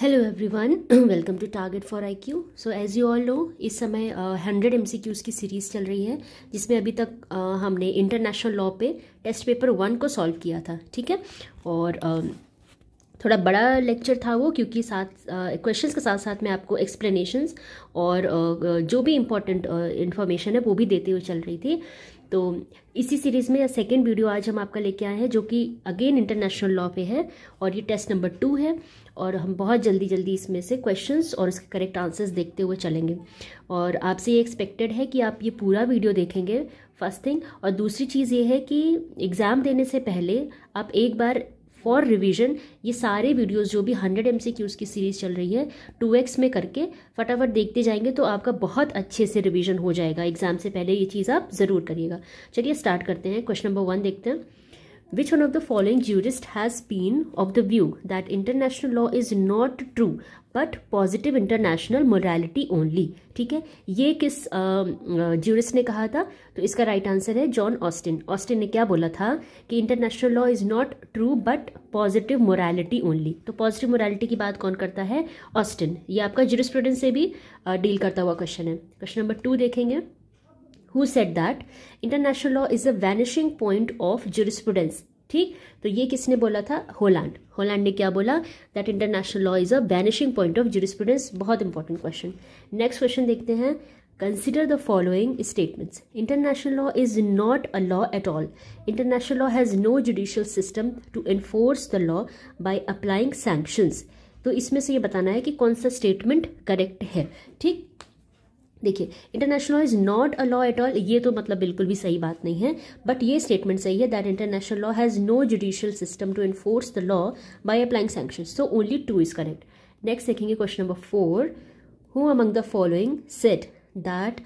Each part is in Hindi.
Hello everyone welcome to target for I Q so as you all know इस समय हंड्रेड एम सी क्यूज़ की सीरीज़ चल रही है जिसमें अभी तक uh, हमने इंटरनेशनल लॉ पे टेस्ट पेपर वन को सॉल्व किया था ठीक है और uh, थोड़ा बड़ा लेक्चर था वो क्योंकि साथ क्वेश्चंस uh, के साथ साथ मैं आपको एक्सप्लेनेशंस और uh, जो भी इम्पोर्टेंट इन्फॉर्मेशन uh, है वो भी देते हुए चल रही थी तो इसी सीरीज़ में सेकेंड वीडियो आज हम आपका लेके आए हैं जो कि अगेन इंटरनेशनल लॉ पे है और ये टेस्ट नंबर टू है और हम बहुत जल्दी जल्दी इसमें से क्वेश्चंस और इसके करेक्ट आंसर्स देखते हुए चलेंगे और आपसे ये एक्सपेक्टेड है कि आप ये पूरा वीडियो देखेंगे फर्स्ट थिंग और दूसरी चीज़ ये है कि एग्ज़ाम देने से पहले आप एक बार फॉर रिविजन ये सारे वीडियोज़ जो भी हंड्रेड एम सी की सीरीज़ चल रही है टू एक्स में करके फटाफट देखते जाएंगे तो आपका बहुत अच्छे से रिविजन हो जाएगा एग्जाम से पहले ये चीज़ आप ज़रूर करिएगा चलिए स्टार्ट करते हैं क्वेश्चन नंबर वन देखते हैं Which one of the following jurist has been of the view that international law is not true but positive international morality only? ठीक है ये किस जूरिस्ट ने कहा था तो इसका राइट right आंसर है जॉन ऑस्टिन ऑस्टिन ने क्या बोला था कि international law is not true but positive morality only तो पॉजिटिव मोरालिटी की बात कौन करता है ऑस्टिन ये आपका जूरिस्प्रूडेंस से भी डील uh, करता हुआ क्वेश्चन है क्वेश्चन नंबर टू देखेंगे who said that international law is the vanishing point of jurisprudence ठीक तो ये किसने बोला था होलैंड होलैंड ने क्या बोला that international law is a vanishing point of jurisprudence बहुत इंपॉर्टेंट क्वेश्चन नेक्स्ट क्वेश्चन देखते हैं consider the following statements international law is not a law at all international law has no judicial system to enforce the law by applying sanctions तो इसमें से ये बताना है कि कौन सा स्टेटमेंट करेक्ट है ठीक देखिए international is not a law at all ये तो मतलब बिल्कुल भी सही बात नहीं है बट ये स्टेटमेंट सही है that international law has no judicial system to enforce the law by applying sanction so only two is correct next देखेंगे question number four who among the following said that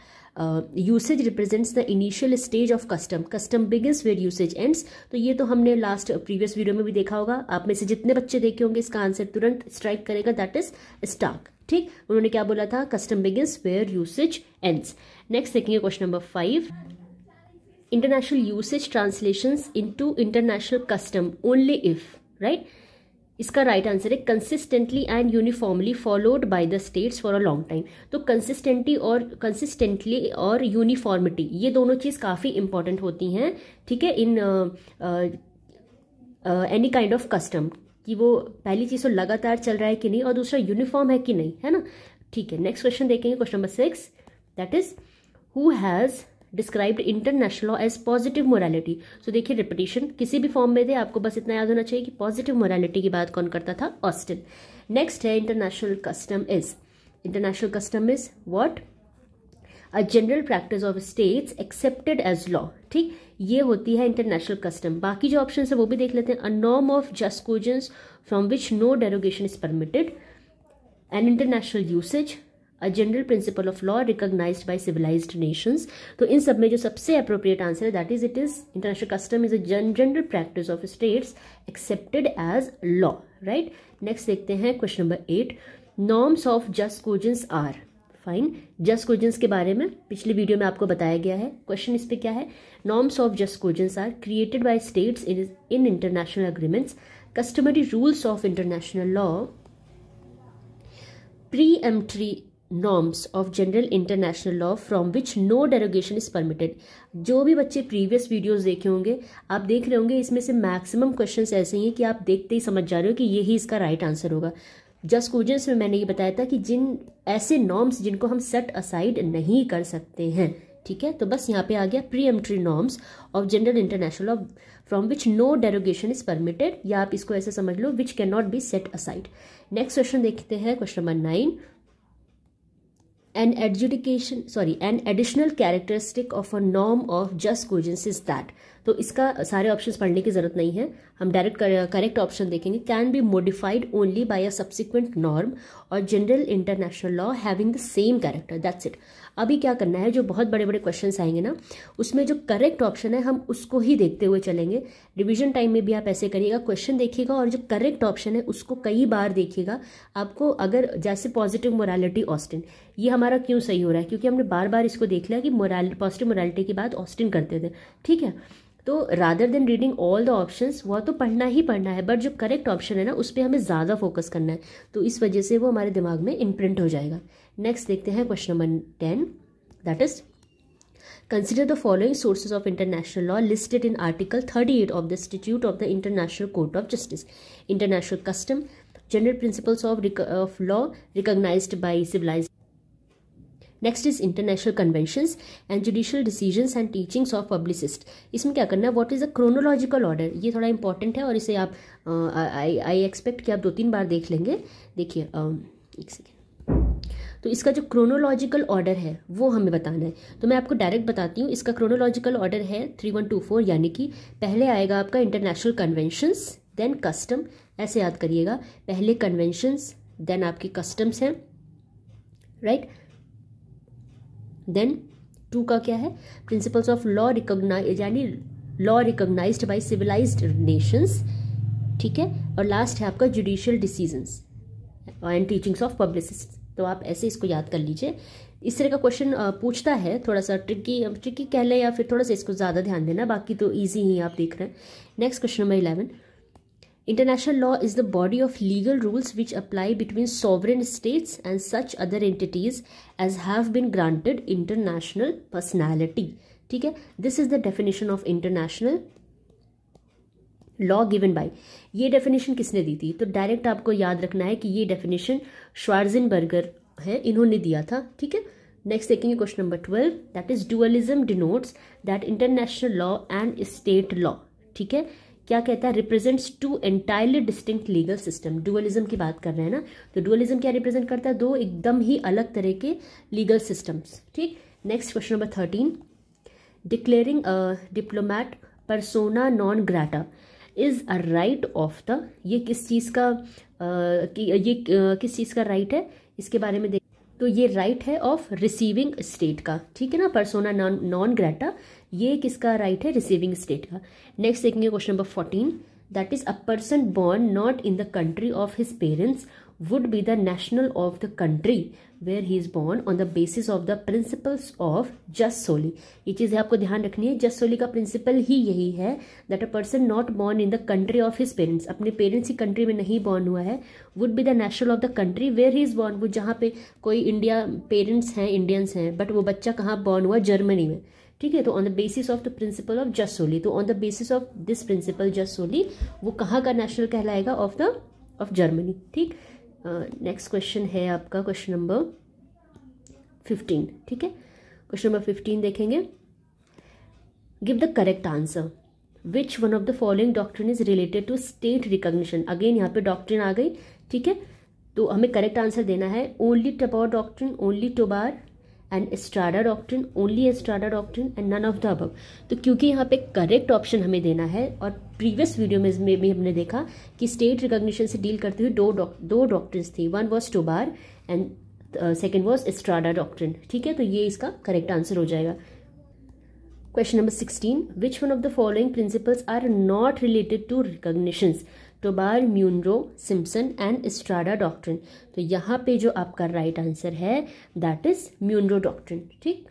usage represents the initial stage of custom custom बिगेस्ट वेर यूसेज एंड्स तो ये तो हमने लास्ट प्रीवियस वीडियो में भी देखा होगा आप में से जितने बच्चे देखे होंगे इसका आंसर तुरंत स्ट्राइक करेगा दैट इज स्टार्क ठीक उन्होंने क्या बोला था custom begins where usage ends next देखेंगे question number five international usage translation into international custom only if right इसका राइट आंसर है consistently and uniformly followed by the states for a long time तो कंसिस्टेंटली और कंसिस्टेंटली और यूनिफॉर्मिटी ये दोनों चीज़ काफ़ी इंपॉर्टेंट होती हैं ठीक है in any kind of custom कि वो पहली चीज़ तो लगातार चल रहा है कि नहीं और दूसरा यूनिफॉर्म है कि नहीं है ना ठीक है नेक्स्ट क्वेश्चन देखेंगे question number six that is who has described international law as positive morality so देखिए रिपीटेशन किसी भी फॉर्म में थे आपको बस इतना याद होना चाहिए कि पॉजिटिव मोरालिटी की बात कौन करता था ऑस्टिन नेक्स्ट है international custom is international custom is what a general practice of states accepted as law ठीक ये होती है इंटरनेशनल कस्टम बाकी जो ऑप्शन है वो भी देख लेते हैं a norm of jus cogens from which no derogation is permitted an international usage a general principle of law recognise by civilise nations तो इन सब में जो सबसे अप्रोप्रिएट आंसर है that is it is international custom is a general practice of states accepted as law right next देखते हैं question number eight norms of jus cogens are fine jus cogens के बारे में पिछली वीडियो में आपको बताया गया है क्वेश्चन इस पे क्या है norms of jus cogens are created by states in international agreements customary rules of international law प्री norms of general international law from which no derogation is permitted जो भी बच्चे प्रीवियस वीडियोज देखे होंगे आप देख रहे होंगे इसमें से मैक्सिमम क्वेश्चन ऐसे ही हैं कि आप देखते ही समझ जा रहे हो कि यही इसका राइट right आंसर होगा जस्ट क्वेश्चन में मैंने ये बताया था कि जिन ऐसे नॉर्म्स जिनको हम सेट असाइड नहीं कर सकते हैं ठीक है तो बस यहाँ पे आ गया peremptory norms of general international of from which no derogation is permitted या आप इसको ऐसे समझ लो which can not be set aside next question देखते हैं question number nine an adjudication sorry an additional characteristic of a norm of jus cogens is that तो इसका सारे ऑप्शंस पढ़ने की ज़रूरत नहीं है हम डायरेक्ट करेक्ट ऑप्शन देखेंगे can be modified only by a subsequent norm और general international law having the same character that's it अभी क्या करना है जो बहुत बड़े बड़े क्वेश्चन आएंगे ना उसमें जो करेक्ट ऑप्शन है हम उसको ही देखते हुए चलेंगे रिविजन टाइम में भी आप ऐसे करिएगा क्वेश्चन देखिएगा और जो करेक्ट ऑप्शन है उसको कई बार देखिएगा आपको अगर जैसे पॉजिटिव मोरालिटी ऑस्टिन ये हमारा क्यों सही हो रहा है क्योंकि हमने बार बार इसको देख लिया कि मोराल पॉजिटिव मोरालिटी की बात ऑस्टिन करते थे ठीक है तो rather than reading all the option वह तो पढ़ना ही पढ़ना है बट जो करेक्ट ऑप्शन है ना उस पर हमें ज़्यादा फोकस करना है तो इस वजह से वो हमारे दिमाग में इम्प्रिंट हो जाएगा नेक्स्ट देखते हैं question number ten that is consider the following sources of international law listed in article thirty eight of the institute of the international court of justice international custom general principles of of law recognise by civilise next is international convention and judicial decision and teachings of publicist इसमें क्या करना है what is a chronological order ये थोड़ा इंपॉर्टेंट है और इसे आप आई एक्सपेक्ट कि आप दो तीन बार देख लेंगे देखिए एक सेकेंड तो इसका जो क्रोनोलॉजिकल ऑर्डर है वो हमें बताना है तो मैं आपको डायरेक्ट बताती हूँ इसका क्रोनोलॉजिकल ऑर्डर है थ्री वन टू फोर यानी कि पहले आएगा आपका इंटरनेशनल कन्वेंशंस देन कस्टम ऐसे याद करिएगा पहले कन्वेंशंस देन आपके कस्टम्स हैं राइट right? देन टू का क्या है प्रिंसिपल्स ऑफ लॉ रिकोगनाइज यानी law recognise by civilise nations ठीक है और लास्ट है आपका judicial decision and teachings of publicist तो आप ऐसे इसको याद कर लीजिए इस तरह का क्वेश्चन पूछता है थोड़ा सा ट्रिकी ट्रिकी कह लें या फिर थोड़ा सा इसको ज़्यादा ध्यान देना बाकी तो ईजी ही आप देख रहे हैं next question number eleven International law is the body of legal rules which apply between sovereign states and such other entities as have been granted international personality. ठीक है this is the definition of international law given by ये डेफिनेशन किसने दी थी तो डायरेक्ट आपको याद रखना है कि ये डेफिनेशन श्वार्जिन बर्गर है इन्होंने दिया था ठीक है नेक्स्ट देखेंगे question number twelve that is dualism denotes that international law and state law ठीक है क्या कहता है represents two entirely distinct legal system dualism की बात कर रहे हैं ना तो डुअलिज्म क्या रिप्रेजेंट करता है दो एकदम ही अलग तरह के लीगल सिस्टम्स ठीक next question number thirteen declaring diplomat persona non grata is a right of the ये किस चीज़ का uh, कि, ये uh, किस चीज़ का राइट right है इसके बारे में देख तो ये राइट right है ऑफ रिसीविंग स्टेट का ठीक है ना परसोना नॉन नॉन ग्रेटा ये किसका राइट right है रिसीविंग स्टेट का नेक्स्ट देखेंगे question number fourteen that is a person born not in the country of his parents would be the national of the country where he is born on the basis of the principles of jus soli ये चीज़ें आपको ध्यान रखनी है जस्ट सोली का प्रिंसिपल ही यही है that a person not born in the country of his parents अपने पेरेंट्स की कंट्री में नहीं बॉर्न हुआ है would be the national of the country where he is born वो जहाँ पे कोई इंडिया पेरेंट्स हैं इंडियंस हैं बट वो बच्चा कहाँ बॉर्न हुआ जर्मनी में ठीक है तो on the basis of the principle of jus soli तो on the basis of this principle jus soli वो कहाँ का नेशनल कहलाएगा ऑफ द ऑफ जर्मनी ठीक नेक्स्ट क्वेश्चन है आपका क्वेश्चन नंबर फिफ्टीन ठीक है क्वेश्चन नंबर फिफ्टीन देखेंगे give the correct answer which one of the following doctrine is related to state recognition again यहाँ पे डॉक्ट्रिन आ गई ठीक है तो हमें करेक्ट आंसर देना है only Tobar doctrine only Tobar and Estrada doctrine only Estrada doctrine and none of the above तो क्योंकि यहाँ पे करेक्ट ऑप्शन हमें देना है और प्रीवियस वीडियो में भी हमने देखा कि स्टेट रिकॉग्निशन से डील करते हुए दो दो डॉक्ट्रिन्स थे one was Tobar and second was Estrada doctrine ठीक है तो ये इसका करेक्ट आंसर हो जाएगा question number sixteen which one of the following principles are not related to recognitions Tobar तो Monroe Stimson and Estrada doctrine तो यहाँ पे जो आपका राइट right आंसर है दैट इज म्यूनरो डॉक्ट्रिन ठीक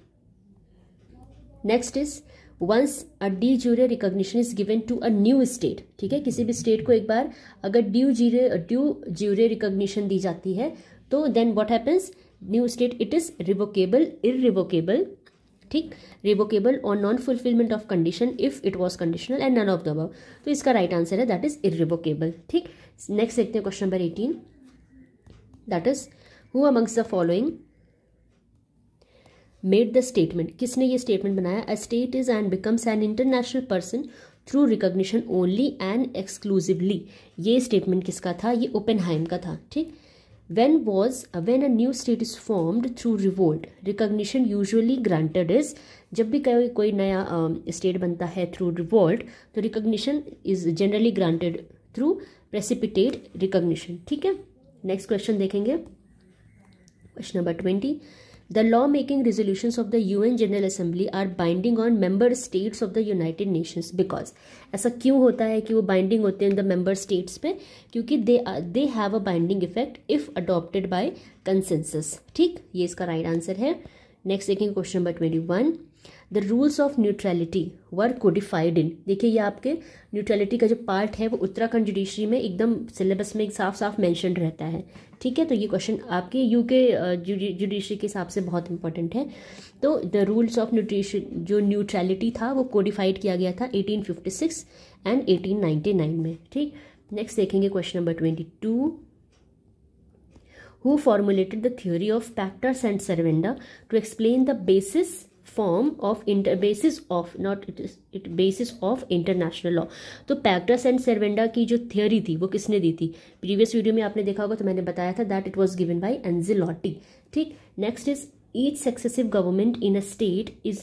next is once a de jure recognition is given to a new state ठीक है किसी भी स्टेट को एक बार अगर ड्यू जीरे ड्यू ज्यूरे रिकोगशन दी जाती है तो then what happens new state it is revocable irrevocable ठीक रिवोकेबल और non fulfilment of condition if it was conditional and none of the above तो इसका राइट आंसर है दैट इज इरिवोकेबल ठीक नेक्स्ट देखते हैं question number eighteen that is who amongst the following made the statement किसने ये स्टेटमेंट बनाया a state is and becomes an international person through recognition only and exclusively ये स्टेटमेंट किसका था ये ओपन का था ठीक when was uh, when a new state is formed through revolt recognition usually granted is जब भी कोई कोई नया स्टेट um, बनता है थ्रू रिवोल्ट तो recognition is generally granted through precipitate recognition ठीक है नेक्स्ट क्वेश्चन देखेंगे question number twenty The law-making resolutions of the UN General Assembly are binding on member states of the United Nations because ऐसा क्यों होता है कि वो binding होते हैं the member states पे क्योंकि they are, they have a binding effect if adopted by consensus ठीक ये इसका right answer है नेक्स्ट देखेंगे question number twenty one the rules of neutrality were codified in देखिए ये आपके न्यूट्रैलिटी का जो पार्ट है वो उत्तराखंड जुडिशरी में एकदम सिलेबस में एक साफ साफ मैंशन रहता है ठीक है तो ये क्वेश्चन आपके यू के जुडिशरी के हिसाब से बहुत इंपॉर्टेंट है तो द रूल्स ऑफ न्यूट्रिश जो न्यूट्रैलिटी था वो कोडिफाइड किया गया था 1856 एंड 1899 में ठीक नेक्स्ट देखेंगे question number twenty two who formulated the theory of pacta and servanda to explain the basis form of inter basis of not it is it basis of international law तो पैक्टस एंड सर्वेंडा की जो थियोरी थी वो किसने दी थी प्रीवियस वीडियो में आपने देखा होगा तो मैंने बताया था that it was given by Anzilotti ठीक next is each successive government in a state is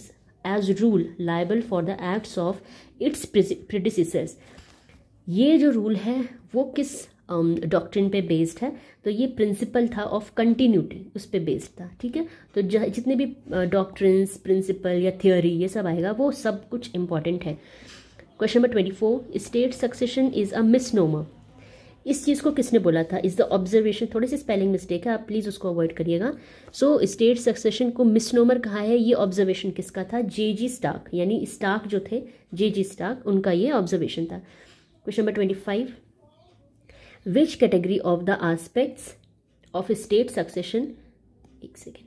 as rule liable for the acts of its predecessors ये जो रूल है वो किस डॉक्ट्रिन पे बेस्ड है तो ये प्रिंसिपल था ऑफ कंटिन्यूटी उस पर बेस्ड था ठीक है तो जितने भी डॉक्ट्रिन्स प्रिंसिपल या थियोरी ये सब आएगा वो सब कुछ इम्पॉर्टेंट है question number twenty four state succession is a misnomer इस चीज़ को किसने बोला था इज़ द ऑब्जर्वेशन थोड़ी सी स्पेलिंग मिस्टेक है आप प्लीज़ उसको अवॉइड करिएगा सो स्टेट सक्सेशन को नोमर कहा है ये ऑब्जर्वेशन किसका था जे जी स्टाक यानी स्टाक जो थे जे जी स्टाक उनका ये ऑब्जर्वेशन था question number twenty five which category of the aspects of state succession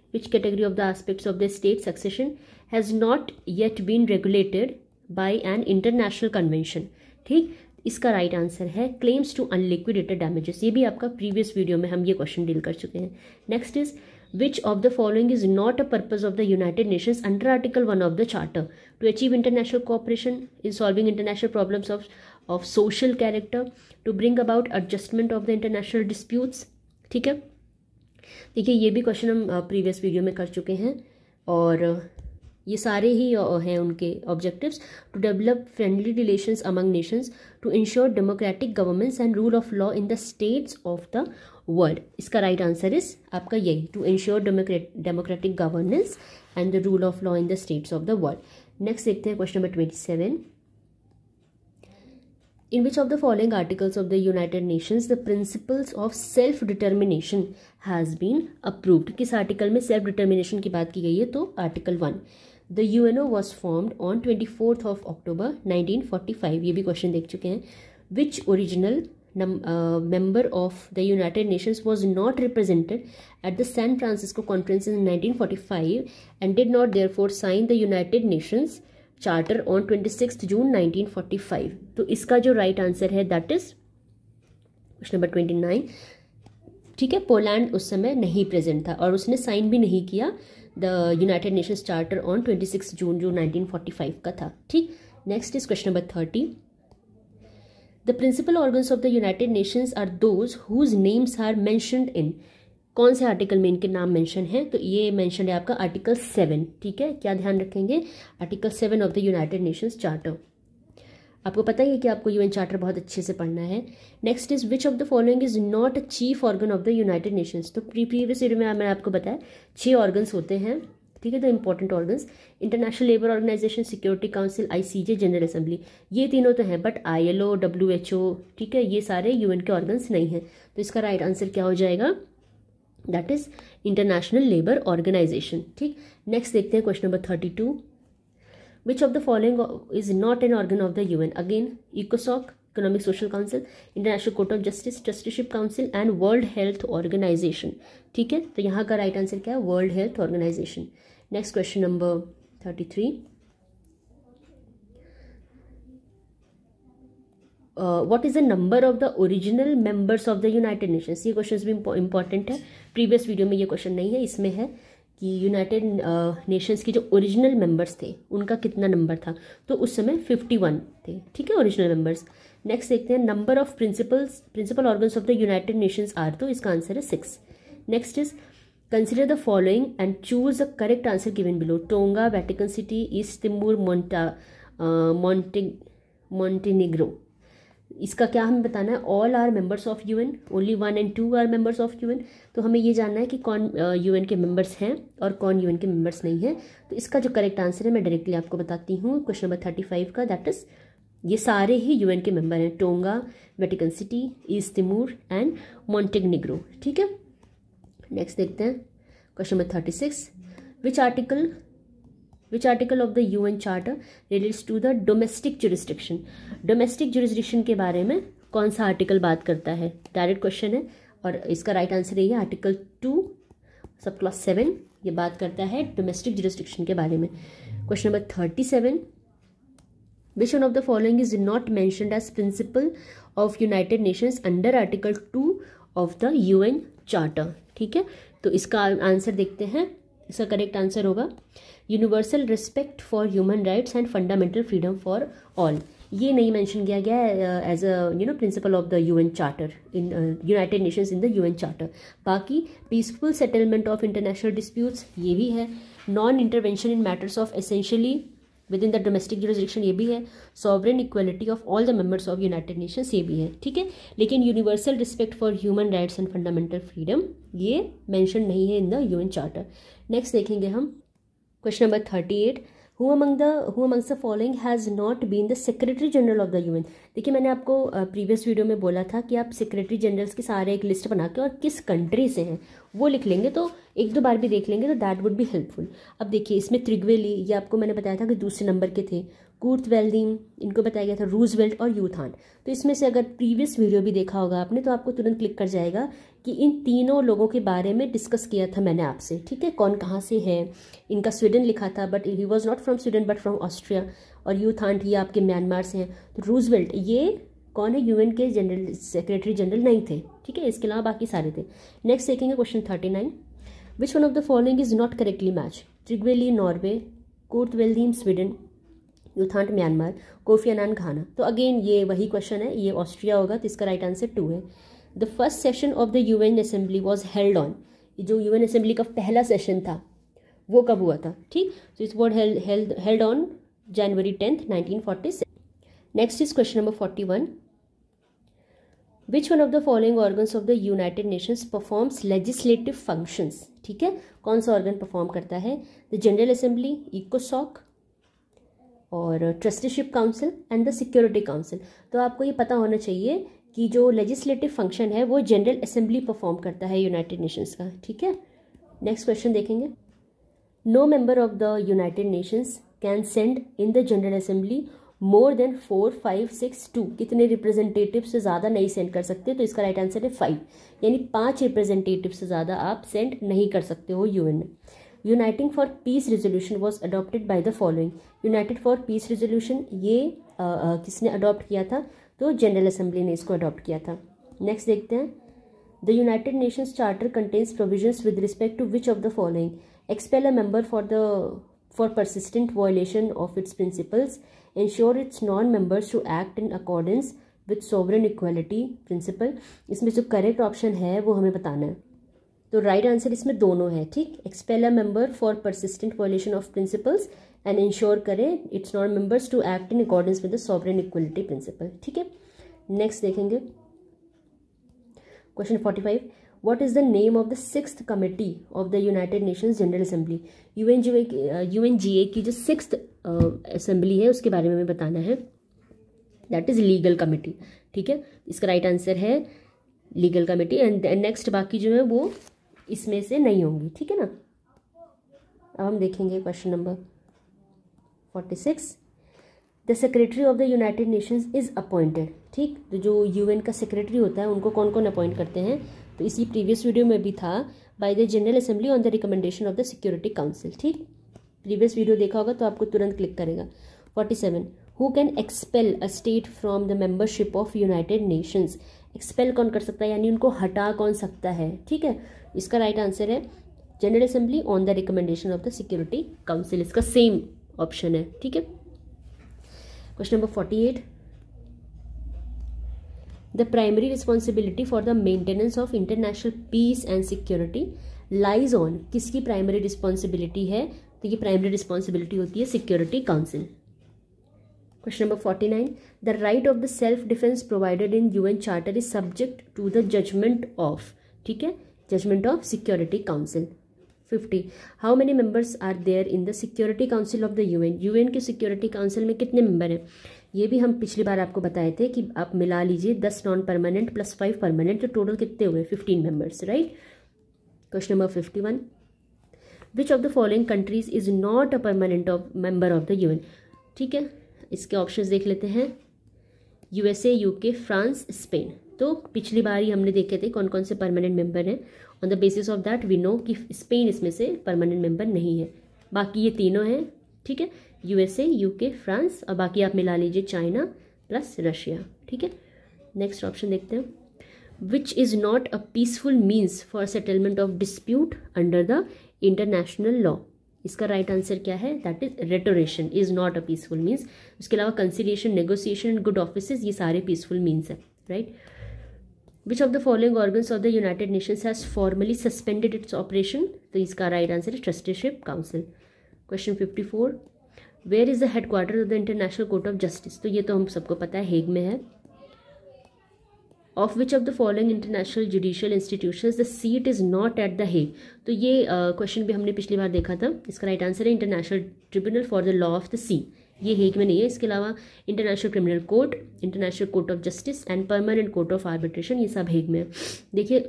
which category of the aspects of the state succession has not yet been regulated by an international convention ठीक इसका राइट right आंसर है क्लेम्स टू अनलिक्विडेटेड डैमेजेस ये भी आपका प्रीवियस वीडियो में हम ये क्वेश्चन डील कर चुके हैं next is which of the following is not a purpose of the united nations under article 1 of the charter to achieve international cooperation in solving international problems of of social character to bring about adjustment of the international disputes ठीक है देखिए ये भी क्वेश्चन हम प्रीवियस uh, वीडियो में कर चुके हैं और uh, ये सारे ही uh, हैं उनके objectives to develop friendly relations among nations to ensure democratic governments and rule of law in the states of the world इसका राइट आंसर इज आपका यही to ensure democratic governance and the rule of law in the states of the world next देखते हैं question number twenty seven in which of the following articles of the United Nations the principles of self determination has been approved किस article में self determination की बात की गई है तो article one. the UNO was formed on 24th of October 1945 ये भी question देख चुके हैं which original uh, member of the United Nations was not represented at the San Francisco conference in 1945 and did not therefore sign the United Nations charter on twenty six June 1945 तो इसका जो राइट right आंसर है that is question number twenty nine ठीक है पोलैंड उस समय नहीं प्रेजेंट था और उसने साइन भी नहीं किया the United Nations charter on twenty six June जो 1945 का था ठीक next is question number thirty the principal organs of the United Nations are those whose names are mentioned in कौन से आर्टिकल में इनके नाम मेंशन है तो ये मेंशन है आपका आर्टिकल सेवन ठीक है क्या ध्यान रखेंगे article seven of the United Nations charter आपको पता ही है कि आपको यूएन चार्टर बहुत अच्छे से पढ़ना है next is which of the following is not a chief organ of the United Nations तो प्री प्रीवियस ईयर में मैंने आपको बताया छः ऑर्गन्स होते हैं ठीक है the important organs International Labour Organisation Security Council ICJ General Assembly ये तीनों तो हैं बट आई एल ठीक है ये सारे यूएन के ऑर्गन्स नहीं हैं तो इसका राइट right आंसर क्या हो जाएगा that is International Labour Organisation ठीक नेक्स्ट देखते हैं question number thirty two which of the following is not an organ of the U N again इकोसॉक Economic Social Council international court of Justice Trusteeship Council and World Health Organisation ठीक है तो यहाँ का राइट आंसर क्या है World Health Organisation next question number thirty three what is the number of the original members of the United Nations ये क्वेश्चन भी इंपॉर्टेंट है प्रीवियस वीडियो में ये क्वेश्चन नहीं है इसमें है कि यूनाइटेड नेशंस के जो ओरिजिनल मेंबर्स थे उनका कितना नंबर था तो उस समय फिफ्टी वन थे ठीक है ओरिजिनल मेंबर्स नेक्स्ट देखते हैं number of principles principal organs of the United Nations are तो इसका आंसर है six next is consider the following and choose the correct answer given below Tonga Vatican City East Timor Monte Monte Montenegro इसका क्या हमें बताना है all are members of UN only one and two are members of UN तो हमें ये जानना है कि कौन यूएन uh, के मेंबर्स हैं और कौन यूएन के मेंबर्स नहीं हैं तो इसका जो करेक्ट आंसर है मैं डायरेक्टली आपको बताती हूँ क्वेश्चन नंबर थर्टी फाइव का दैट इज़ ये सारे ही यूएन के मेंबर हैं Tonga Vatican City East Timor and Montenegro ठीक है नेक्स्ट देखते हैं question number thirty six which article which article of the U N charter relates to the domestic jurisdiction domestic jurisdiction के बारे में कौन सा आर्टिकल बात करता है डायरेक्ट क्वेश्चन है और इसका राइट आंसर यही है article two sub clause seven ये बात करता है डोमेस्टिक जुरिस्डिक्शन के बारे में question number thirty seven which one of the following is not mentioned as principle of United Nations under article two of the U N charter ठीक है तो इसका आंसर देखते हैं इसका करेक्ट आंसर होगा universal respect for human rights and fundamental freedom for all ये नहीं मेंशन किया गया है as a you know principle of the UN charter in United Nations in the UN charter बाकी peaceful settlement of international disputes ये भी है non intervention in matters of essentially within the domestic jurisdiction ये भी है sovereign equality of all the members of United Nations ये भी है ठीक है लेकिन universal respect for human rights and fundamental freedom ये मैंशन नहीं है in the U charter next देखेंगे हम question number thirty eight who among the who amongst the following has not been the secretary general of the UN देखिए मैंने आपको प्रीवियस वीडियो में बोला था कि आप सेक्रेटरी जनरल्स के सारे एक लिस्ट बना के और किस कंट्री से हैं वो लिख लेंगे तो एक दो बार भी देख लेंगे तो दैट वुड भी हेल्पफुल अब देखिए इसमें त्रिगवेली ये आपको मैंने बताया था कि दूसरे नंबर के थे कूर्थ वेल्डिम इनको बताया गया था रूज वेल्ट और यूथान तो इसमें से अगर प्रीवियस वीडियो भी देखा होगा आपने तो आपको तुरंत क्लिक कर जाएगा कि इन तीनों लोगों के बारे में डिस्कस किया था मैंने आपसे ठीक है कौन कहाँ से है इनका स्वीडन लिखा था but he was not from Sweden but from Austria और यूथान ये आपके म्यांमार से हैं तो रूजवेल्ट ये कौन है यूएन के जनरल सेक्रेटरी जनरल नहीं थे ठीक है इसके अलावा बाकी सारे थे नेक्स्ट देखेंगे question thirty nine which one of the following is not correctly match Trygve Lie Norway Kurt Waldheim Sweden U Thant Myanmar Kofi Annan Ghana तो अगेन ये वही क्वेश्चन है ये ऑस्ट्रिया होगा तो इसका राइट आंसर टू है the first session of the U N assembly was held on जो यू एन असेंबली का पहला सेशन था वो कब हुआ था ठीक so it's were held on January tenth nineteen forty next is question number forty one which one of the following organ of the United Nation performs legislative functions ठीक है कौन सा ऑर्गन परफॉर्म करता है द जनरल असेंबली इकोसॉक और Trusteeship Council and the security Council तो आपको ये पता होना चाहिए कि जो लेजिस्लेटिव फंक्शन है वो जनरल असेंबली परफॉर्म करता है यूनाइटेड नेशंस का ठीक है नेक्स्ट क्वेश्चन देखेंगे no member of the United Nations can send in the general Assembly more than four five six two कितने रिप्रेजेंटेटिव से ज़्यादा नहीं सेंड कर सकते तो इसका राइट आंसर है फाइव यानी पांच रिप्रेजेंटेटिव से ज़्यादा आप सेंड नहीं कर सकते हो यूएन में uniting for peace resolution was adopted by the following united for peace resolution ये आ, आ, किसने अडॉप्ट किया था तो जनरल असेंबली ने इसको अडॉप्ट किया था नेक्स्ट देखते हैं the United Nations charter contains provision with respect to which of the following expel a member for the for persistent violation of its principles ensure its non members to act in accordance with sovereign equality principle इसमें जो करेक्ट ऑप्शन है वो हमें बताना है तो राइट right आंसर इसमें दोनों है ठीक expel a member for persistent violation of principles and ensure करें its not members to act in accordance with the sovereign equality principle ठीक है नेक्स्ट देखेंगे question forty five what is the of of the sixth committee of the united nations general assembly G A uh, की जो सिक्स असेंबली uh, है उसके बारे में हमें बताना है दैट इज लीगल कमेटी ठीक है इसका राइट right आंसर है लीगल कमेटी एंड नेक्स्ट बाकी जो है वो इसमें से नहीं होंगी ठीक है ना अब हम देखेंगे question number forty six the secretary of the United nations is appointed ठीक तो जो यूएन का सेक्रेटरी होता है उनको कौन कौन अपॉइंट करते हैं तो इसी प्रीवियस वीडियो में भी था by the general assembly on the recommendation of the security council ठीक प्रीवियस वीडियो देखा होगा तो आपको तुरंत क्लिक करेगा forty seven who can expel a state from the membership of United nations expel कौन कर सकता है यानी उनको हटा कौन सकता है ठीक है इसका राइट right आंसर है general assembly on the recommendation of the security council इसका सेम ऑप्शन है ठीक है question number forty eight the primary responsibility for the maintenance of international peace and security lies on किसकी प्राइमरी रिस्पॉन्सिबिलिटी है तो ये प्राइमरी रिस्पॉन्सिबिलिटी होती है security council question number forty nine the right of the self defence provided in U N charter is subject to the judgement of ठीक है judgement of security council fifty how many members are there in the security council of the U N U N के सिक्योरिटी काउंसिल में कितने मेम्बर हैं ये भी हम पिछली बार आपको बताए थे कि आप मिला लीजिए दस non permanent plus five permanent तो टोटल कितने हुए fifteen members right question number fifty one which of the following countries is not a permanent of member of the U N ठीक है इसके ऑप्शंस देख लेते हैं यूएसए यूके फ्रांस स्पेन तो पिछली बार ही हमने देखे थे कौन कौन से परमानेंट मेंबर हैं on the basis of that we know कि स्पेन इसमें से परमानेंट मेंबर नहीं है बाकी ये तीनों हैं ठीक है यूएसए यूके फ्रांस और बाकी आप मिला लीजिए चाइना प्लस रशिया ठीक है नेक्स्ट ऑप्शन देखते हैं which is not a peaceful means for settlement of dispute under the international law इसका राइट right आंसर क्या है that is retortion is not a peaceful means उसके अलावा conciliation negotiation and good office ये सारे पीसफुल मीन्स हैं right which of the following organs of the United nation has formally suspended its operation तो इसका राइट आंसर है trusteeship council question fifty four where is the headquarter of the international court of justice तो ये तो हम सबको पता है हेग में है of which of the following international judicial institution the seat is not at the Hague तो ये क्वेश्चन uh, भी हमने पिछली बार देखा था इसका राइट आंसर है international tribunal for the law of the sea ये हेग में नहीं है इसके अलावा international criminal court international court of justice and permanent court of arbitration ये सब हेग में है देखिए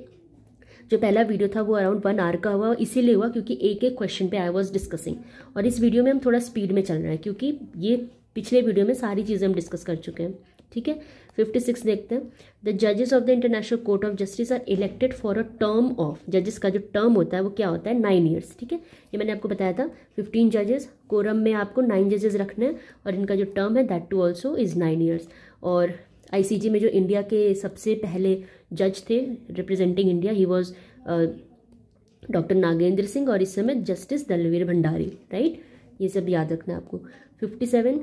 जो पहला वीडियो था वो अराउंड वन आवर का हुआ इसीलिए हुआ क्योंकि एक एक क्वेश्चन पे आई वाज डिस्कसिंग और इस वीडियो में हम थोड़ा स्पीड में चल रहे हैं क्योंकि ये पिछले वीडियो में सारी चीज़ें हम डिस्कस कर चुके हैं ठीक है फिफ्टी सिक्स देखते हैं द जजेस of the international court of justice are elected for a term of जजेस का जो टर्म होता है वो क्या होता है नाइन ईयर्स ठीक है ये मैंने आपको बताया था फिफ्टीन जजेस कोरम में आपको नाइन जजेस रखने हैं और इनका जो टर्म है that too also is nine years और आईसीजी में जो इंडिया के सबसे पहले जज थे रिप्रेजेंटिंग इंडिया ही वॉज डॉक्टर नागेंद्र सिंह और इस समय जस्टिस दलवीर भंडारी राइट ये सब याद रखना आपको fifty seven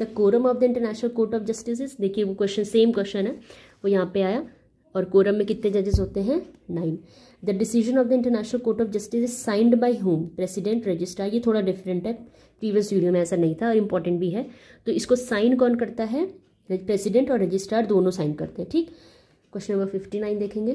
the quorum of the international court of justice देखिए वो क्वेश्चन सेम क्वेश्चन है वो यहाँ पे आया और कोरम में कितने जजेस होते हैं nine the decision of the international court of justice is signed by whom president registrar ये थोड़ा डिफरेंट है प्रीवियस वीडियो में ऐसा नहीं था और इम्पॉर्टेंट भी है तो इसको साइन कौन करता है प्रेसिडेंट और रजिस्ट्रार दोनों साइन करते हैं ठीक क्वेश्चन नंबर फिफ्टी नाइन देखेंगे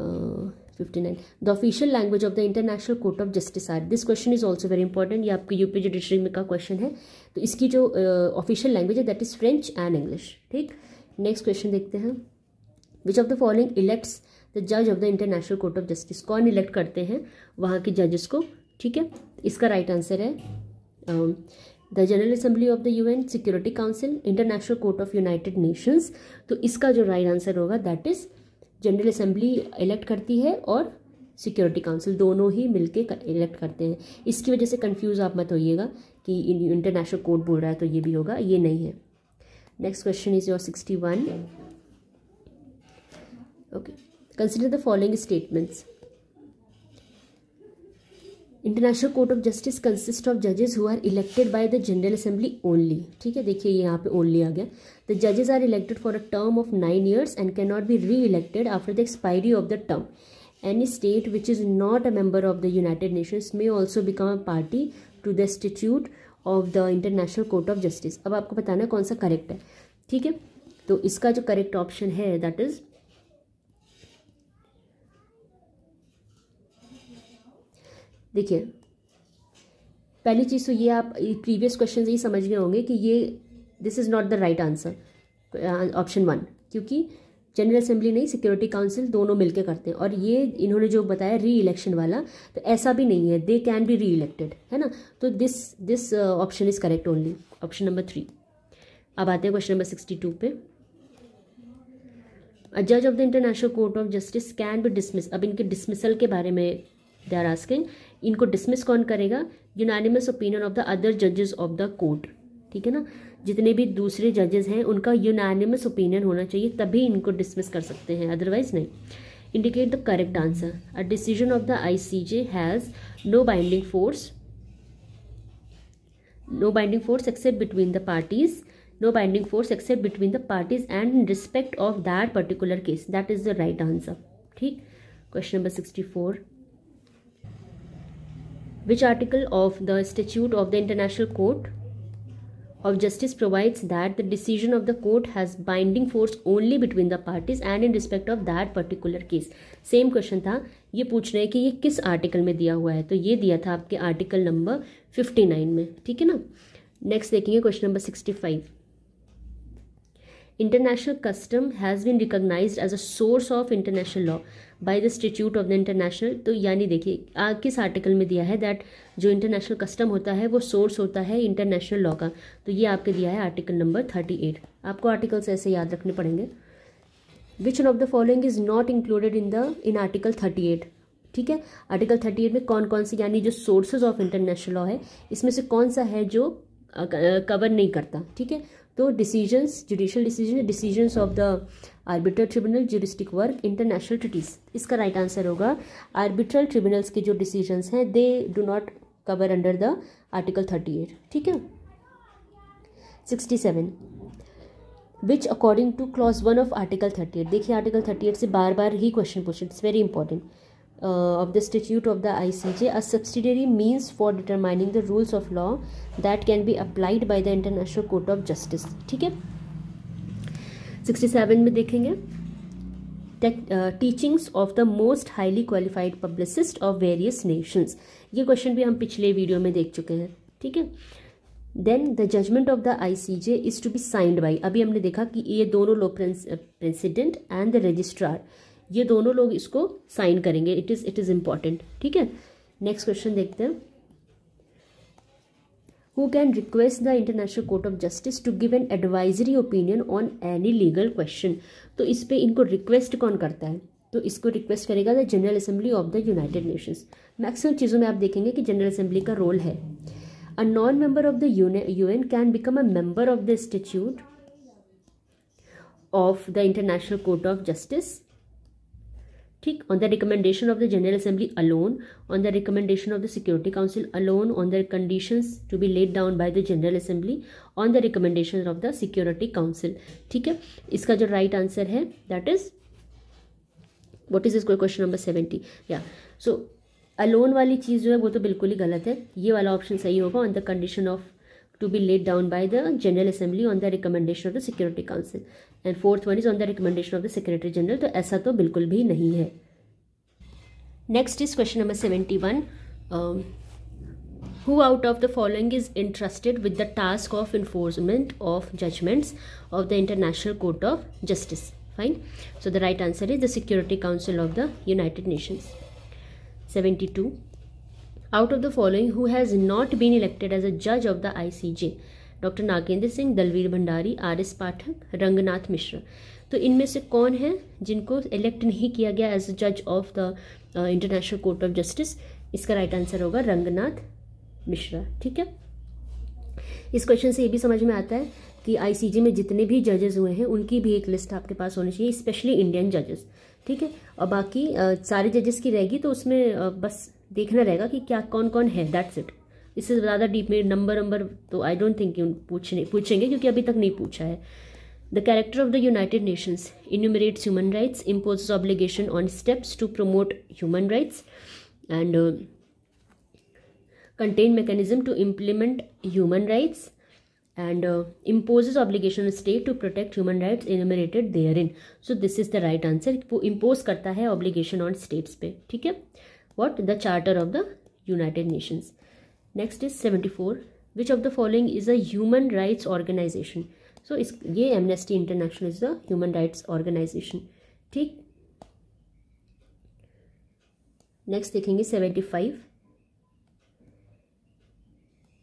uh, 59 the official language of the international court of justice are this question is also very important ये आपके यूपी जुडिशरी में का क्वेश्चन है तो इसकी जो ऑफिशियल लैंग्वेज है that is French and English ठीक नेक्स्ट क्वेश्चन देखते हैं which of the following elects the जज of the international court of justice कौन इलेक्ट करते हैं वहाँ के जजेस को ठीक है इसका राइट right आंसर है the general assembly of the U N security council international court of United Nations तो इसका जो राइट right आंसर होगा that is general assembly elect करती है और सिक्योरिटी काउंसिल दोनों ही मिलके इलेक्ट करते हैं इसकी वजह से कंफ्यूज आप मत होइएगा कि इंटरनेशनल कोर्ट बोल रहा है तो ये भी होगा ये नहीं है next question is your sixty one okay consider the following statements international court of justice consist of जजेस who are elected by the general assembly only ठीक है देखिए ये यहाँ पे ओनली आ गया द जजेस are elected for a term of nine years and can not be re elected after the expiry of the term any state which is not a member of the United nation may also become a party to the institute of the international court of justice अब आपको बताना है कौन सा करेक्ट है ठीक है तो इसका जो करेक्ट ऑप्शन है दैट इज़ देखिए पहली चीज़ तो ये आप प्रीवियस क्वेश्चन से ही समझ गए होंगे कि ये this is not the right answer option one क्योंकि जनरल असेंबली नहीं सिक्योरिटी काउंसिल दोनों मिलकर करते हैं और ये इन्होंने जो बताया री इलेक्शन वाला तो ऐसा भी नहीं है they can be re elected है ना तो this this option is correct only option number three अब आते हैं question number sixty two pay a जज of the international court of justice can be dismiss अब इनके डिसमिसल के बारे में दे आस्किंग इनको डिसमिस कौन करेगा unanimous opinion of the other जजेस ऑफ द कोर्ट ठीक है ना जितने भी दूसरे जजेस हैं उनका यूनानिमस ओपिनियन होना चाहिए तभी इनको डिसमिस कर सकते हैं अदरवाइज नहीं indicate the correct answer a decision of the I C J has no binding force no binding force except between the parties no binding force except between the parties and respect of that particular case that is the right answer ठीक question number sixty four Which article of the Statute of the International Court of Justice provides that the decision of the court has binding force only between the parties and in respect of that particular case. same question tha ye puch rahe कि ये किस आर्टिकल में दिया हुआ है तो ये दिया था आपके आर्टिकल नंबर फिफ्टी नाइन में ठीक है ना नेक्स्ट देखेंगे question number sixty five international custom has been recognized as a source of international law by the statute of the international तो यानी देखिए किस आर्टिकल में दिया है दैट जो इंटरनेशनल कस्टम होता है वो सोर्स होता है इंटरनेशनल लॉ का तो ये आपके दिया है आर्टिकल नंबर थर्टी एट आपको आर्टिकल्स ऐसे याद रखने पड़ेंगे which of the following is not included in the in article thirty eight ठीक है आर्टिकल थर्टी एट में कौन कौन से यानी जो सोर्सेज ऑफ इंटरनेशनल लॉ है इसमें से कौन सा है जो कवर नहीं करता ठीक है तो decisions judicial decision decisions of the arbitral tribunal juristic work international treaties इसका राइट आंसर होगा आर्बिट्रल ट्रिब्यूनल्स के जो डिसीजंस हैं they do not cover under the article thirty eight ठीक है sixty seven which according to clause one of article thirty eight देखिए आर्टिकल थर्टी एट से बार बार ही क्वेश्चन पूछे it's very important of the statute of the I C J a subsidiary means for determining the rules of law that can be applied by the international court of justice ठीक है सिक्सटी सेवन में देखेंगे teachings of the most highly qualified publicists of various nations ये क्वेश्चन भी हम पिछले वीडियो में देख चुके हैं ठीक है then the judgement of the I C J is to be signed by अभी हमने देखा कि ये दोनों लोग प्रेसिडेंट एंड द रजिस्ट्रार ये दोनों लोग इसको साइन करेंगे it is it is important ठीक है नेक्स्ट क्वेश्चन देखते हैं who can request the International Court of Justice to give an advisory opinion on any legal question. तो इस पर इनको रिक्वेस्ट कौन करता है तो इसको रिक्वेस्ट करेगा the general assembly of the United nations maximum चीज़ों में आप देखेंगे कि जनरल असेंबली का रोल है a non member of the U N can become a member of the institute of the international court of justice ठीक on the recommendation of the general assembly alone on the recommendation of the security council alone on the condition to be laid down by the general assembly on the recommendation of the security council ठीक है इसका जो राइट right आंसर है that is what is is question number seventy या सो अलोन वाली चीज़ जो है वो तो बिल्कुल ही गलत है ये वाला ऑप्शन सही होगा on the condition of to be laid down by the General Assembly on the recommendation of the Security Council. And fourth one is on the recommendation of the Secretary General. So, ऐसा तो बिल्कुल भी नहीं है Next is question number 71. Um, who out of the following is entrusted with the task of enforcement of judgments of the International Court of Justice? Fine. So the right answer is the Security Council of the United Nations. 72. Out of the following who has not been elected as a जज of the ICJ doctor Nagendra Singh Dalveer Bhandari R S Pathak Ranganath Mishra तो इनमें से कौन है जिनको इलेक्ट नहीं किया गया एज अ जज of the international court of Justice इसका राइट आंसर होगा रंगनाथ मिश्रा ठीक है इस क्वेश्चन से ये भी समझ में आता है कि आईसीजे में जितने भी जजेस हुए हैं उनकी भी एक लिस्ट आपके पास होनी चाहिए स्पेशली इंडियन जजेस ठीक है और बाकी आ, uh, सारे जजेस की रहेगी तो उसमें आ, uh, बस देखना रहेगा कि क्या कौन कौन है दैट्स इट इससे ज़्यादा डीप में नंबर नंबर तो आई डोंट थिंक पूछने पूछेंगे क्योंकि अभी तक नहीं पूछा है the character of the United Nations enumerates human rights impose obligation on steps to promote human rights and contain mechanism to implement human rights and impose obligation state to protect human rights enumerated there in so this is the right answer वो इम्पोज करता है ऑब्लिगेशन ऑन स्टेट्स पे ठीक है what the charter of the united nations next is 74 which of the following is a human rights organization so is ye amnesty international is a human rights organization next next देखेंगे seventy seventy-five.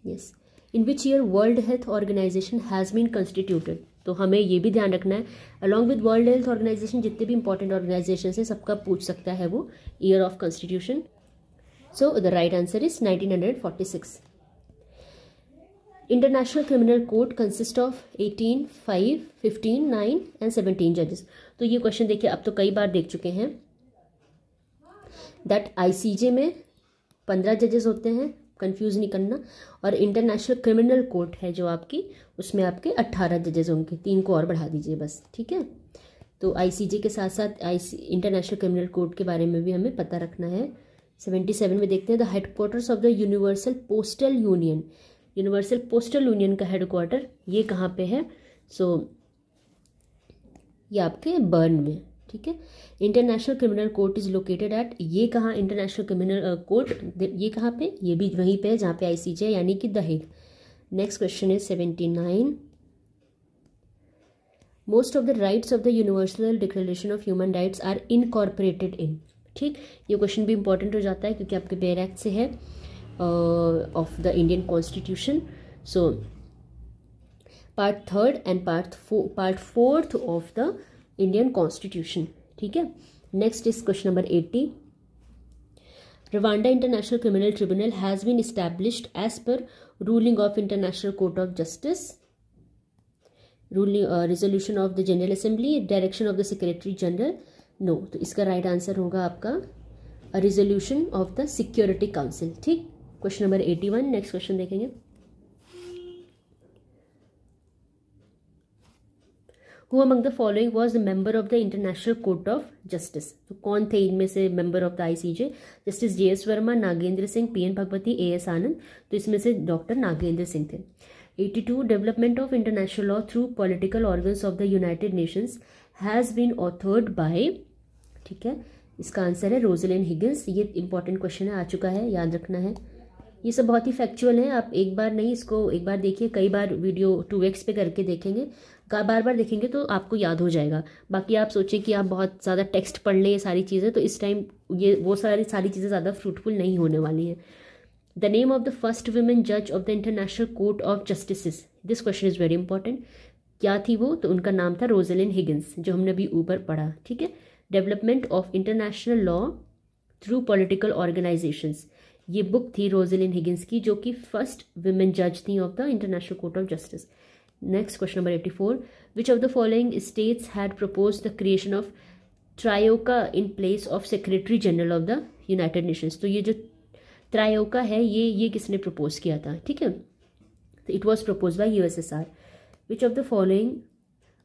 Yes, in which year World Health Organization has been constituted? तो हमें ये भी ध्यान रखना है along with World Health Organization जितने भी इंपॉर्टेंट ऑर्गेनाइजेशन हैं सबका पूछ सकता है वो year of constitution so the right answer is 1946 International criminal Court consist of 18, 5, 15, 9 and 17 जजेस तो ये क्वेश्चन देखिए अब तो कई बार देख चुके हैं दैट आई में पंद्रह जजेस होते हैं कंफ्यूज नहीं करना और इंटरनेशनल क्रिमिनल कोर्ट है जो आपकी उसमें आपके अट्ठारह जजेज होंगे तीन को और बढ़ा दीजिए बस ठीक है तो आईसीजे के साथ साथ आई इंटरनेशनल क्रिमिनल कोर्ट के बारे में भी हमें पता रखना है सेवेंटी सेवन में देखते हैं the headquarters of the Universal Postal Union Universal Postal Union का हेडक्वार्टर ये कहाँ पे है सो so, ये आपके बर्न में ठीक है International criminal Court is located at ये कहाँ इंटरनेशनल क्रिमिनल कोर्ट ये कहाँ पे ये भी वहीं पे है जहाँ पे आई है यानी कि the Hague next question is seventy nine most of the rights of the Universal Declaration of Human Rights are incorporated in ठीक ये क्वेश्चन भी इंपॉर्टेंट हो जाता है क्योंकि आपके बेर एक्ट से है of the Indian Constitution so part third and part part fourth of the Indian Constitution ठीक है next is question number eighty Rwanda International Criminal Tribunal has been established as per ruling of International court of Justice ruling resolution of the general Assembly direction of the secretary General no तो इसका राइट right आंसर होगा आपका resolution of the security council ठीक question number eighty one next question देखेंगे who among the following was member of the international court of justice तो कौन थे इनमें से member of the ICJ Justice J S Verma Nagendra Singh P N Bhagwati A S Anand तो इसमें से डॉक्टर नागेंद्र सिंह थे eighty two development of international law through political organ of the United Nations has been authored by ठीक है इसका आंसर है रोजलिन हिगन्स ये इंपॉर्टेंट क्वेश्चन है आ चुका है याद रखना है ये सब बहुत ही फैक्चुअल है आप एक बार नहीं इसको एक बार देखिए कई बार वीडियो टू एक्स पे करके देखेंगे बार बार देखेंगे तो आपको याद हो जाएगा बाकी आप सोचें कि आप बहुत ज़्यादा टेक्स्ट पढ़ लें ये सारी चीज़ें तो इस टाइम ये वो सारी सारी चीज़ें ज़्यादा फ्रूटफुल नहीं होने वाली हैं the name of the first women जज of the international court of justices this question is very important क्या थी वो तो उनका नाम था रोजेलिन हिगिन्स जो हमने अभी ऊपर पढ़ा ठीक है development of international law through political organisations ये बुक थी रोजेलिन हिगिन्स की जो कि फर्स्ट वुमेन जज थी of the international court of Justice next question number eighty four which of the following states had propose the creation of troika in place of Secretary general of the United Nations तो ये जो ट्रायोका है ये ये किसने प्रपोज किया था ठीक है तो it was propose by U S S R which of the following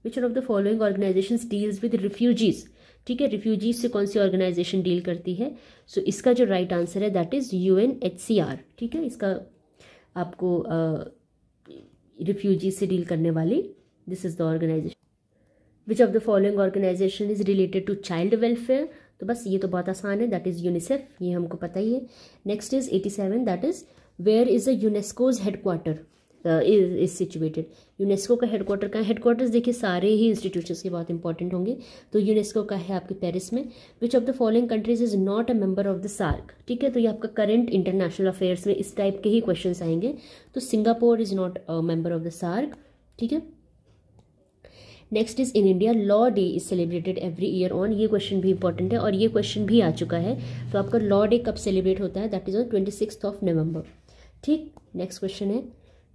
which of the following organisation deals with refugees ठीक है रिफ्यूजीज से कौन सी ऑर्गेनाइजेशन डील करती है सो so, इसका जो राइट right आंसर है that is U N H C R ठीक है इसका आपको रिफ्यूजी से डील करने वाली this is the organisation which of the following organisation is related to child welfare तो बस ये तो बहुत आसान है दैट इज़ यूनिसेफ ये हमको पता ही है next is eighty seven that is where is the UNESCO's headquarter is situated UNESCO का हेडकोार्टर का हेडकोार्टर्स देखिए सारे ही इंस्टीट्यूशंस के बहुत इंपॉर्टेंट होंगे तो यूनेस्को का है आपके पेरिस में which of the following countries is not a member of the SAARC ठीक है तो ये आपका करंट इंटरनेशनल अफेयर्स में इस टाइप के ही क्वेश्चन आएंगे तो Singapore is not a member of the SAARC ठीक है next is in India law day is celebrated every year on ये क्वेश्चन भी इंपॉर्टेंट है और ये क्वेश्चन भी आ चुका है तो आपका लॉ डे कब सेलिब्रेट होता है that is on twenty six of November ठीक नेक्स्ट क्वेश्चन है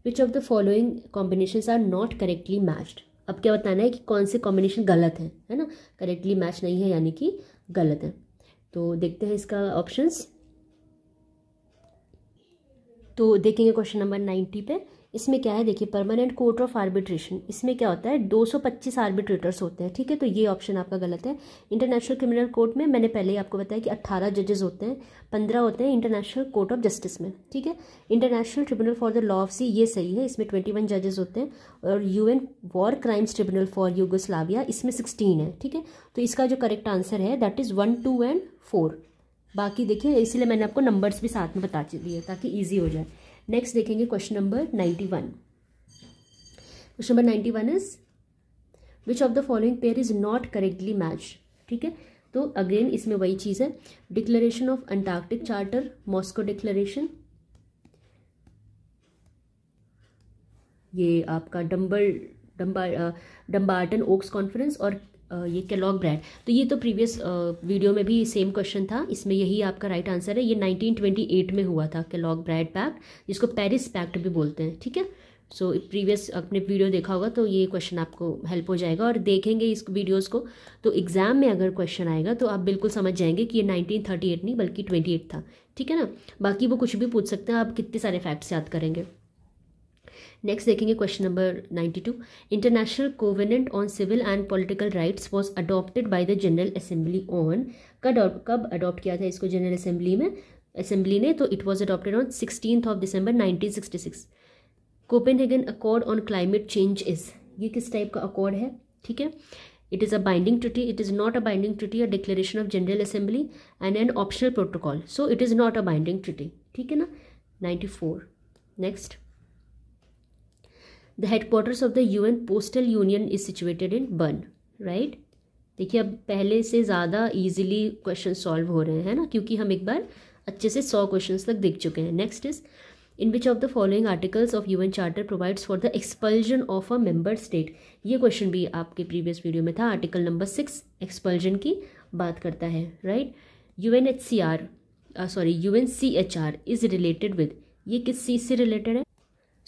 which of the following combination are not correctly matched अब क्या बताना है कि कौन से कॉम्बिनेशन गलत है है ना करेक्टली मैच नहीं है यानी कि गलत है तो देखते हैं इसका ऑप्शंस तो देखेंगे क्वेश्चन नंबर नाइन्टी पे इसमें क्या है देखिए परमानेंट कोर्ट ऑफ आर्बिट्रेशन इसमें क्या होता है 225 आर्बिट्रेटर्स होते हैं ठीक है तो ये ऑप्शन आपका गलत है इंटरनेशनल क्रिमिनल कोर्ट में मैंने पहले ही आपको बताया कि 18 जजेस होते हैं 15 होते हैं इंटरनेशनल कोर्ट ऑफ जस्टिस में ठीक है international tribunal for the law of the Sea सही है इसमें ट्वेंटी वन जजेस होते हैं और U N war crimes tribunal for Yugoslavia इसमें सिक्सटीन है ठीक है तो इसका जो करेक्ट आंसर है that is one two and four बाकी देखिए इसलिए मैंने आपको नंबर्स भी साथ में बता दिए ताकि ईजी हो जाए नेक्स्ट देखेंगे question number ninety one question number ninety one is which of the following pair is not correctly match ठीक है तो अगेन इसमें वही चीज़ है declaration of Antarctic charter Moscow declaration ये आपका डम्बल डम्बा डम्बार्टन ओक्स कॉन्फ्रेंस और ये केलॉग ब्रांड तो ये तो प्रीवियस वीडियो में भी सेम क्वेश्चन था इसमें यही आपका राइट right आंसर है ये 1928 में हुआ था केलॉग ब्रांड पैक्ट जिसको पेरिस पैक्ट भी बोलते हैं ठीक है सो so, प्रीवियस अपने वीडियो देखा होगा तो ये क्वेश्चन आपको हेल्प हो जाएगा और देखेंगे इस वीडियोज़ को तो एग्ज़ाम में अगर क्वेश्चन आएगा तो आप बिल्कुल समझ जाएंगे कि ये 1938 नहीं बल्कि 28 था ठीक है ना बाकी वो कुछ भी पूछ सकते हैं आप कितने सारे फैक्ट्स याद करेंगे नेक्स्ट देखेंगे question number 92 International Covenant on Civil and Political Rights was adopted by the general assembly on कब कब अडॉप्ट किया था इसको जनरल असेंबली में असेंबली ने तो it was adopted on sixteen of December 1966 Copenhagen accord on climate change is ये किस टाइप का अकॉर्ड है ठीक है it is a binding treaty it is not a binding treaty a declaration of General Assembly and an optional protocol so it is not a binding treaty ठीक है ना four next the headquarters of the U N postal union is situated in burn right देखिए अब पहले से ज़्यादा ईजिली क्वेश्चन सॉल्व हो रहे हैं ना क्योंकि हम एक बार अच्छे से सौ क्वेश्चन तक देख चुके हैं next is in which of the following articles of U N charter provides for the expulsion of a member state ये क्वेश्चन भी आपके प्रीवियस वीडियो में था आर्टिकल नंबर सिक्स एक्सपल्जन की बात करता है right U N H C R sorry U N C H R is related with ये किस चीज़ से रिलेटेड है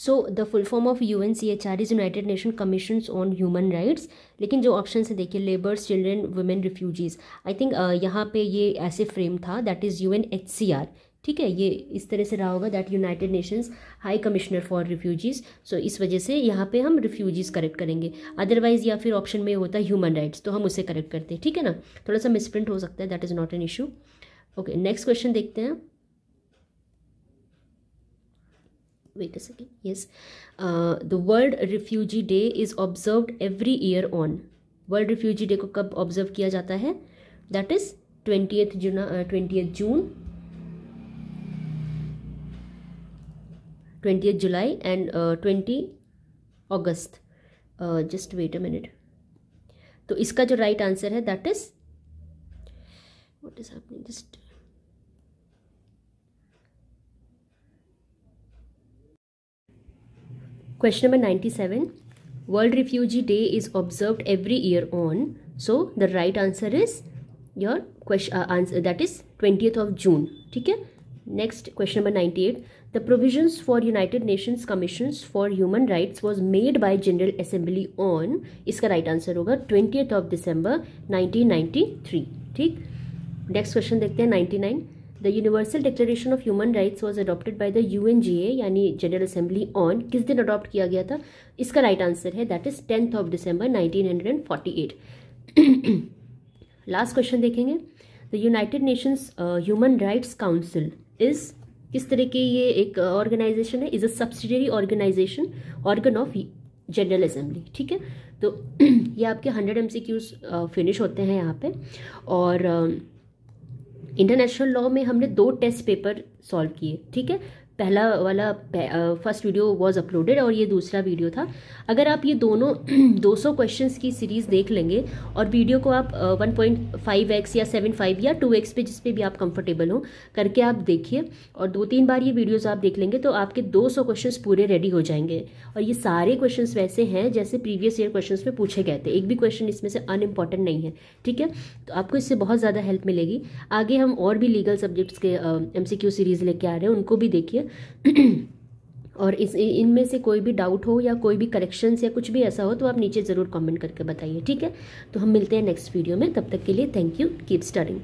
so the full form of U N C H R is United Nation Commission on Human Rights लेकिन जो ऑप्शन है देखिए labours children women refugees I think यहाँ पे ये ऐसे फ्रेम था that is U N H C R ठीक है ये इस तरह से रहा होगा that United Nations High Commissioner for Refugees so इस वजह से यहाँ पे हम रिफ्यूजीज़ करेक्ट करेंगे अदरवाइज़ या फिर ऑप्शन में होता है ह्यूमन राइट्स तो हम उसे करेक्ट करते हैं ठीक है ना थोड़ा सा मिसप्रिंट हो सकता है that is not an issue okay next question देखते हैं wait a second yes uh, the world refugee day is observed every World Refugee Day को कब ऑब्जर्व किया जाता है that is twenty June twenty June twenty July and twenty August just wait a minute तो इसका जो राइट right आंसर है that is what is happening just Question number 97. World Refugee Day is observed every year on. So, the right answer is your question uh, answer that is 20th of June. ठीक है Next question number 98. The provisions for United Nations Commissions for Human Rights was made by General Assembly on इसका right answer होगा 20th of December 1993. ठीक Next question देखते हैं 99. The Universal Declaration of Human Rights was adopted by the U N G A यानी जनरल असेंबली ऑन किस दिन अडॉप्ट किया गया था इसका राइट right आंसर है that is tenth of December at last question देखेंगे the United Nations Human Rights Council is किस तरह की ये एक ऑर्गेनाइजेशन uh, है is a subsidiary organisation organ of General Assembly ठीक है तो ये आपके हंड्रेड एम फिनिश होते हैं यहाँ पे और uh, इंटरनेशनल लॉ में हमने दो टेस्ट पेपर सॉल्व किए ठीक है पहला वाला फर्स्ट वीडियो वाज अपलोडेड और ये दूसरा वीडियो था अगर आप ये दोनों 200 क्वेश्चंस की सीरीज़ देख लेंगे और वीडियो को आप 1.5x या 7.5 या 2x पे जिस पे भी आप कंफर्टेबल हो करके आप देखिए और दो तीन बार ये वीडियोस आप देख लेंगे तो आपके 200 क्वेश्चन पूरे रेडी हो जाएंगे और ये सारे क्वेश्चन वैसे हैं जैसे प्रीवियस ईयर क्वेश्चन में पूछे गए थे एक भी क्वेश्चन इसमें से अनइम्पॉर्टेंट नहीं है ठीक है तो आपको इससे बहुत ज़्यादा हेल्प मिलेगी आगे हम और भी लीगल सब्जेक्ट्स के एम सीरीज़ लेके आ रहे हैं उनको भी देखिए और इस इनमें से कोई भी डाउट हो या कोई भी करेक्शंस या कुछ भी ऐसा हो तो आप नीचे ज़रूर कमेंट करके बताइए ठीक है तो हम मिलते हैं नेक्स्ट वीडियो में तब तक के लिए थैंक यू कीप स्टडिंग